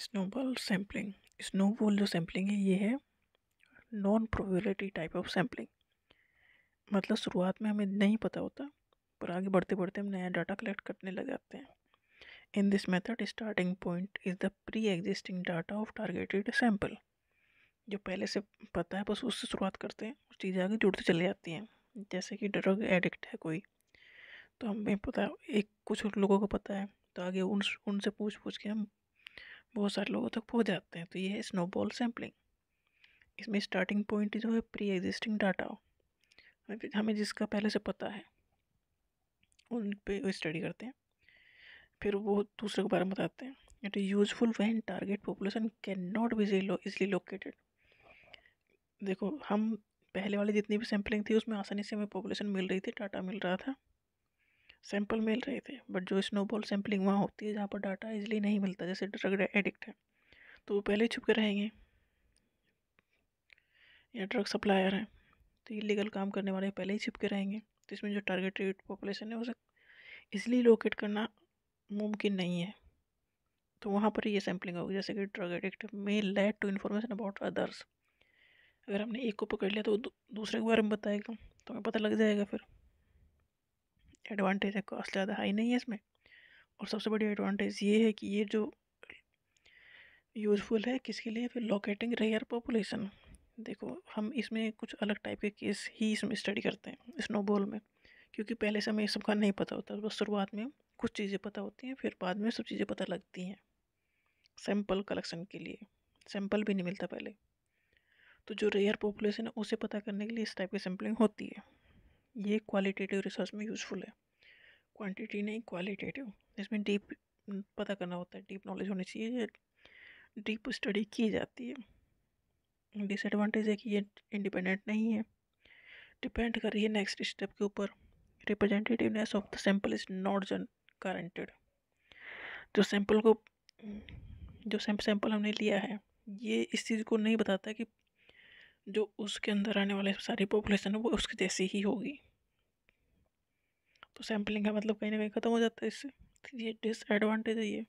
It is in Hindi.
स्नोबॉल सैम्पलिंग स्नोबॉल जो सैम्पलिंग है ये है non probability type of sampling मतलब शुरुआत में हमें नहीं पता होता पर आगे बढ़ते बढ़ते हम नया डाटा कलेक्ट करने लग जाते हैं in this method starting point is the pre existing data of targeted sample जो पहले से पता है बस उससे शुरुआत करते हैं उस चीज़ें आगे जुड़ते चली जाती हैं जैसे कि ड्रग एडिक्ट है कोई तो हमें पता एक कुछ लोगों को पता है तो आगे उन उनसे पूछ पूछ के हम बहुत सारे लोगों तक पहुँच जाते हैं तो ये है स्नोबॉल सैम्पलिंग इसमें स्टार्टिंग पॉइंट जो है प्री एग्जिस्टिंग डाटा हमें जिसका पहले से पता है उन पे स्टडी करते हैं फिर वो दूसरे के बारे में बताते हैं it is useful when target population can not be easily located देखो हम पहले वाली जितनी भी सैम्पलिंग थी उसमें आसानी से हमें पॉपुलेशन मिल रही थी डाटा मिल रहा था सैंपल मिल रहे थे बट जो स्नोबॉल सैम्पलिंग वहाँ होती है जहाँ पर डाटा इजली नहीं मिलता जैसे ड्रग एडिक्ट है तो वो पहले छुप के रहेंगे या ड्रग सप्लायर हैं तो इलीगल काम करने वाले पहले ही छिप के रहेंगे तो इसमें जो टारगेटेड पॉपुलेशन है उसे इजली लोकेट करना मुमकिन नहीं है तो वहाँ पर ये सैम्पलिंग होगी जैसे कि drug addict may lead to information about others अगर हमने एक को पकड़ लिया तो दूसरे के बारे में बताएगा तो हमें पता लग जाएगा फिर एडवांटेज है कॉस्ट ज़्यादा हाई नहीं है इसमें और सबसे बड़ी एडवांटेज ये है कि ये जो यूज़फुल है किसके लिए फिर लोकेटिंग रेयर पॉपुलेशन देखो हम इसमें कुछ अलग टाइप के केस ही इसमें स्टडी करते हैं स्नोबॉल में क्योंकि पहले से हमें सबका नहीं पता होता बस शुरुआत में कुछ चीज़ें पता होती हैं फिर बाद में सब चीज़ें पता लगती हैं सैम्पल कलेक्शन के लिए सैम्पल भी नहीं मिलता पहले तो जो रेयर पॉपुलेशन है उसे पता करने के लिए इस टाइप की सैम्पलिंग होती है ये क्वालिटेटिव रिसर्च में यूज़फुल है क्वांटिटी नहीं क्वालिटेटिव इसमें डीप पता करना होता है डीप नॉलेज होनी चाहिए डीप स्टडी की जाती है डिसएडवांटेज है कि ये इंडिपेंडेंट नहीं है डिपेंड कर रही है नेक्स्ट स्टेप के ऊपर representativeness of the sample is not जन गारंटेड जो सैंपल को जो सैम्पल हमने लिया है ये इस चीज़ को नहीं बताता कि जो उसके अंदर आने वाले सारी पॉपुलेशन है वो उसके जैसी ही होगी तो सैम्पलिंग का मतलब कहीं ना कहीं ख़त्म हो जाता है इससे तो ये डिसएडवांटेज है ये